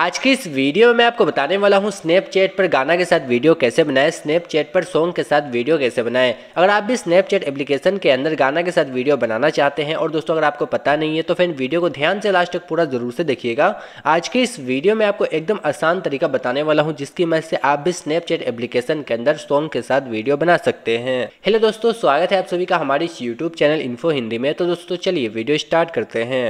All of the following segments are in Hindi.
आज की इस वीडियो में आपको बताने वाला हूँ स्नैपचैट पर गाना के साथ वीडियो कैसे बनाएं स्नैपचैट पर सॉन्ग के साथ वीडियो कैसे बनाएं अगर आप भी स्नैपचैट एप्लीकेशन के अंदर गाना के साथ वीडियो बनाना चाहते हैं और दोस्तों अगर आपको पता नहीं है तो फिर वीडियो को ध्यान से लास्ट तक पूरा ज़रूर से देखिएगा आज की इस वीडियो में आपको एकदम आसान तरीका बताने वाला हूँ जिसकी मदद से आप भी स्नैपचैट एप्लीकेशन के अंदर सॉन्ग के साथ वीडियो बना सकते हैं हेलो दोस्तों स्वागत है आप सभी का हमारे इस यूट्यूब चैनल इन्फो हिंदी में तो दोस्तों चलिए वीडियो स्टार्ट करते हैं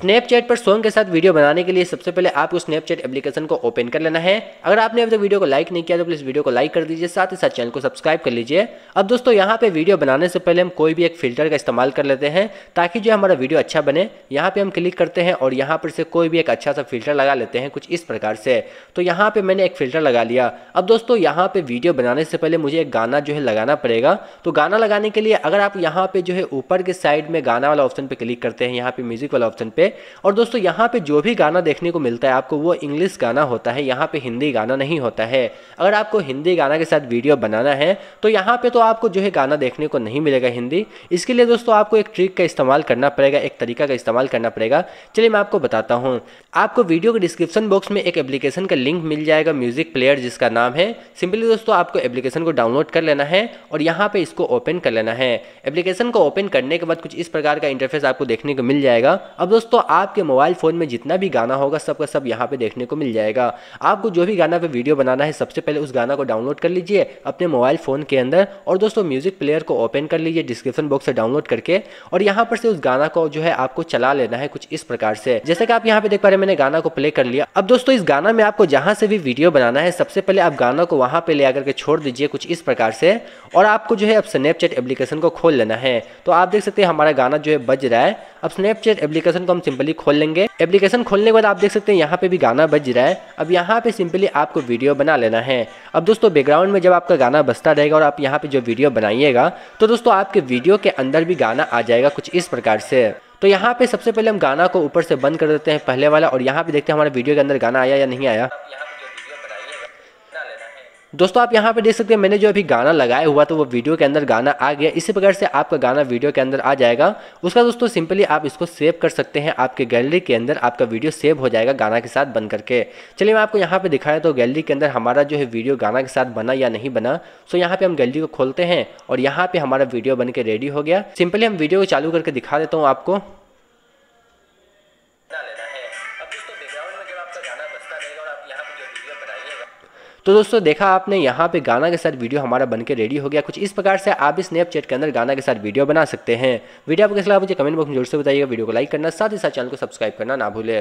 स्नैपचैट पर सॉन्ग के साथ वीडियो बनाने के लिए सबसे पहले आपको स्नैपचैट एप्लीकेशन को ओपन कर लेना है अगर आपने अभी तक वीडियो को लाइक नहीं किया तो प्लीज़ वीडियो को लाइक कर दीजिए साथ ही साथ चैनल को सब्सक्राइब कर लीजिए अब दोस्तों यहाँ पे वीडियो बनाने से पहले हम कोई भी एक फिल्टर का इस्तेमाल कर लेते हैं ताकि जो हमारा वीडियो अच्छा बने यहाँ पर हम क्लिक करते हैं और यहाँ पर से कोई भी एक अच्छा सा फिल्टर लगा लेते हैं कुछ इस प्रकार से तो यहाँ पर मैंने एक फिल्टर लगा लिया अब दोस्तों यहाँ पर वीडियो बनाने से पहले मुझे एक गाना जो है लगाना पड़ेगा तो गाना लगाने के लिए अगर आप यहाँ पर जो है ऊपर के साइड में गाना वाला ऑप्शन पर क्लिक करते हैं यहाँ पर म्यूजिक वाला ऑप्शन पर और दोस्तों यहाँ पे जो भी गाना देखने को मिलता है आपको वो इंग्लिश गाना होता है यहाँ पे हिंदी गाना नहीं होता है अगर आपको हिंदी गाना के साथ वीडियो बनाना है तो यहाँ पे तो आपको जो है गाना देखने को नहीं मिलेगा हिंदी इसके लिए दोस्तों आपको एक ट्रिक का इस्तेमाल करना पड़ेगा एक तरीका का इस्तेमाल करना पड़ेगा चलिए मैं आपको बताता हूँ आपको वीडियो के डिस्क्रिप्शन बॉक्स में एक एप्लीकेशन का लिंक मिल जाएगा म्यूजिक प्लेयर जिसका नाम है सिंपली दोस्तों आपको एप्लीकेशन को डाउनलोड कर लेना है और यहाँ पे इसको ओपन कर लेना है एप्लीकेशन को ओपन करने के बाद कुछ इस प्रकार का इंटरफेस आपको देखने को मिल जाएगा अब दोस्तों आपके मोबाइल फ़ोन में जितना भी गाना होगा सबका सब यहाँ पे देखने को मिल जाएगा आपको जो भी गाना पे वीडियो बनाना है सबसे पहले उस गाना को डाउनलोड कर लीजिए अपने मोबाइल फ़ोन के अंदर और दोस्तों म्यूज़िक प्लेयर को ओपन कर लीजिए डिस्क्रिप्शन बॉक्स से डाउनलोड करके और यहाँ पर से उस गाना को जो है आपको चला लेना है कुछ इस प्रकार से जैसे कि आप यहाँ पे देख पा रहे मैंने गाना को प्ले कर लिया अब दोस्तों इस गाना में आपको जहाँ से भी वीडियो बनाना है सबसे पहले आप गाना को वहाँ पर ले आकर के छोड़ दीजिए कुछ इस प्रकार से और आपको जो है अब स्नैपचैट एप्लीकेशन को खोल लेना है तो आप देख सकते हैं हमारा गाना जो है बज रहा है अब स्नैपचैट एप्लीकेशन को हम सिंपली खोल लेंगे एप्लीकेशन खोलने के बाद आप देख सकते हैं यहाँ पे भी गाना बज रहा है अब यहाँ पे सिंपली आपको वीडियो बना लेना है अब दोस्तों बैकग्राउंड में जब आपका गाना बसता रहेगा और आप यहाँ पे जो वीडियो बनाइएगा तो दोस्तों आपके वीडियो के अंदर भी गाना आ जाएगा कुछ इस प्रकार से तो यहाँ पे सबसे पहले हम गाना को ऊपर से बंद कर देते हैं पहले वाला और यहाँ पे देखते हैं हमारे वीडियो के अंदर गाना आया या नहीं आया दोस्तों आप यहाँ पे देख सकते हैं मैंने जो अभी गाना लगाया हुआ तो वो वीडियो के अंदर गाना आ गया इसी प्रकार से आपका गाना वीडियो के अंदर आ जाएगा उसका दोस्तों सिंपली आप इसको सेव कर सकते हैं आपके गैलरी के अंदर आपका वीडियो सेव हो जाएगा गाना के साथ बन करके चलिए मैं आपको यहाँ पे दिखाया तो गैलरी के अंदर हमारा जो है वीडियो गाना के साथ बना या नहीं बना सो यहाँ पे हम गैलरी को खोलते हैं और यहाँ पे हमारा वीडियो बन के रेडी हो गया सिंपली हम वीडियो को चालू करके दिखा देता हूँ आपको तो दोस्तों देखा आपने यहाँ पे गाना के साथ वीडियो हमारा बनकर रेडी हो गया कुछ इस प्रकार से आप भी स्नैपचैट के अंदर गाना के साथ वीडियो बना सकते हैं वीडियो आपको कैसा लगा मुझे कमेंट बॉक्स में जोर से बताइएगा वीडियो को लाइक करना साथ ही साथ चैनल को सब्सक्राइब करना ना भूले